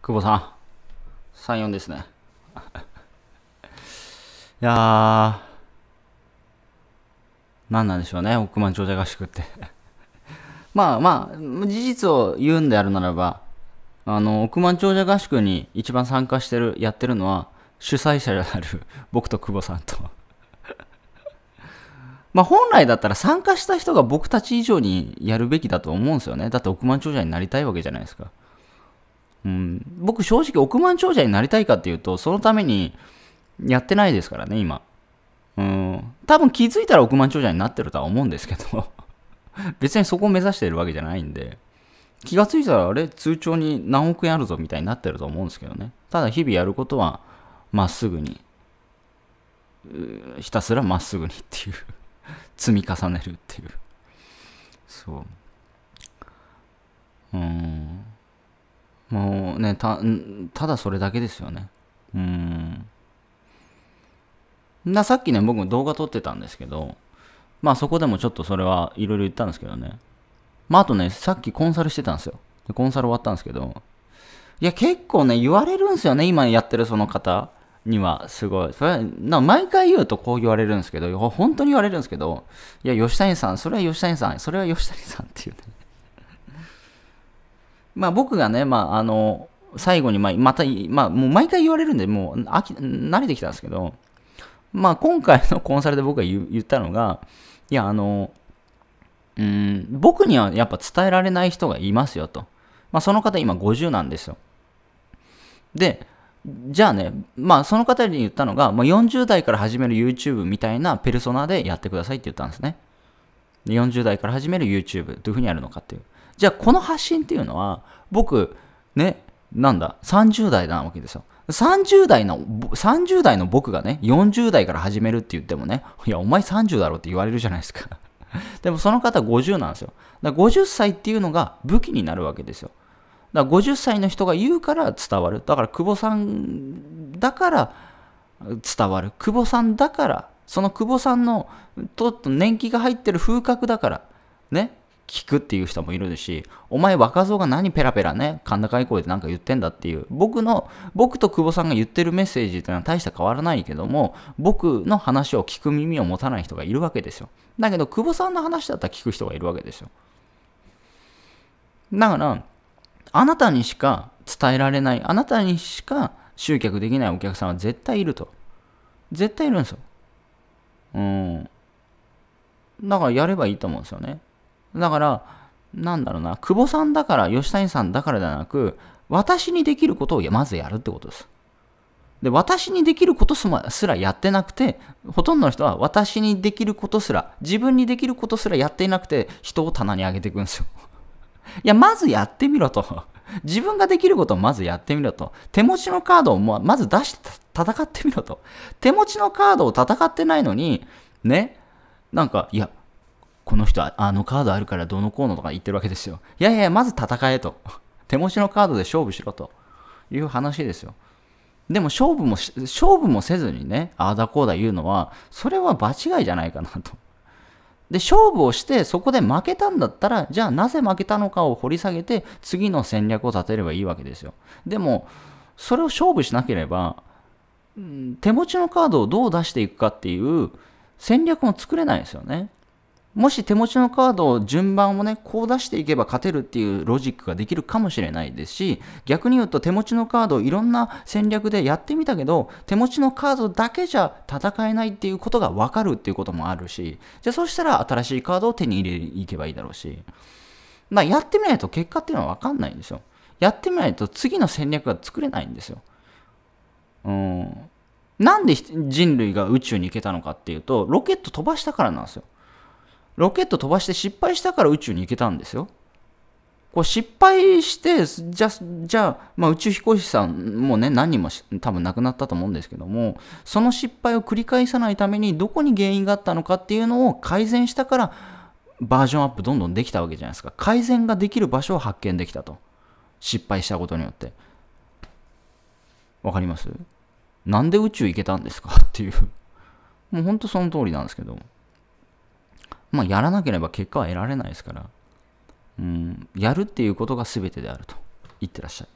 久保さん、3、4ですね。いやー、何なんでしょうね、億万長者合宿って まあまあ、事実を言うんであるならば、あの、億万長者合宿に一番参加してる、やってるのは、主催者である 僕と久保さんとまあ本来だったら参加した人が僕たち以上にやるべきだと思うんですよね。だって億万長者になりたいわけじゃないですか。うん、僕正直億万長者になりたいかっていうと、そのためにやってないですからね、今。うん、多分気づいたら億万長者になってるとは思うんですけど 別にそこを目指してるわけじゃないんで、気がついたらあれ、通帳に何億円あるぞみたいになってると思うんですけどね。ただ日々やることはまっすぐに、ひたすらまっすぐにっていう積み重ねるっていう。そう。ねたただそれだけですよねうんなさっきね僕も動画撮ってたんですけどまあそこでもちょっとそれはいろいろ言ったんですけどねまああとねさっきコンサルしてたんですよでコンサル終わったんですけどいや結構ね言われるんですよね今やってるその方にはすごい。それな毎回言うとこう言われるんですけど、本当に言われるんですけど、いや、吉谷さん、それは吉谷さん、それは吉谷さんっていうね。まあ、僕がね、まあ、あの最後に、まあ、また、まあ、もう毎回言われるんで、もう飽き慣れてきたんですけど、まあ、今回のコンサルで僕が言ったのが、いや、あの、うん、僕にはやっぱ伝えられない人がいますよと。まあ、その方今50なんですよ。で、じゃあね、まあ、その方に言ったのが、まあ、40代から始める YouTube みたいなペルソナでやってくださいって言ったんですね。40代から始める YouTube どういうふうにやるのかっていう。じゃあこの発信っていうのは僕ねなんだ30代なわけですよ30代の、30代の僕がね、40代から始めるって言ってもね、いや、お前30だろって言われるじゃないですか。でもその方50なんですよ。だから50歳っていうのが武器になるわけですよ。だから50歳の人が言うから伝わる。だから久保さんだから伝わる。久保さんだから、その久保さんのと年季が入ってる風格だから、ね、聞くっていう人もいるし、お前若造が何ペラペラね、甲高い声で何か言ってんだっていう、僕の、僕と久保さんが言ってるメッセージというのは大した変わらないけども、僕の話を聞く耳を持たない人がいるわけですよ。だけど、久保さんの話だったら聞く人がいるわけですよ。だから、あなたにしか伝えられない、あなたにしか集客できないお客さんは絶対いると。絶対いるんですよ。うん。だからやればいいと思うんですよね。だから、なんだろうな、久保さんだから、吉谷さんだからではなく、私にできることをまずやるってことです。で、私にできることすらやってなくて、ほとんどの人は私にできることすら、自分にできることすらやっていなくて、人を棚に上げていくんですよ。いや、まずやってみろと。自分ができることをまずやってみろと。手持ちのカードをまず出して戦ってみろと。手持ちのカードを戦ってないのに、ね、なんか、いや、この人はあのカードあるからどのこうのとか言ってるわけですよ。いやいや、まず戦えと。手持ちのカードで勝負しろという話ですよ。でも勝負も、勝負もせずにね、ああだこうだ言うのは、それは場違いじゃないかなと。で、勝負をして、そこで負けたんだったら、じゃあなぜ負けたのかを掘り下げて、次の戦略を立てればいいわけですよ。でも、それを勝負しなければ、手持ちのカードをどう出していくかっていう戦略も作れないですよね。もし手持ちのカードを順番をね、こう出していけば勝てるっていうロジックができるかもしれないですし、逆に言うと手持ちのカードをいろんな戦略でやってみたけど、手持ちのカードだけじゃ戦えないっていうことが分かるっていうこともあるし、じゃあそうしたら新しいカードを手に入れていけばいいだろうし、まあ、やってみないと結果っていうのは分かんないんですよ。やってみないと次の戦略が作れないんですよ。うん。なんで人類が宇宙に行けたのかっていうと、ロケット飛ばしたからなんですよ。ロケット飛ばして失敗したから宇宙に行けたんですよ。これ失敗してじゃじゃあ、まあ、宇宙飛行士さんもね何人も多分亡くなったと思うんですけどもその失敗を繰り返さないためにどこに原因があったのかっていうのを改善したからバージョンアップどんどんできたわけじゃないですか改善ができる場所を発見できたと失敗したことによってわかりますなんで宇宙行けたんですかっていうもうほんとその通りなんですけど。まあ、やらなければ結果は得られないですから、うん、やるっていうことが全てであると。いってらっしゃい。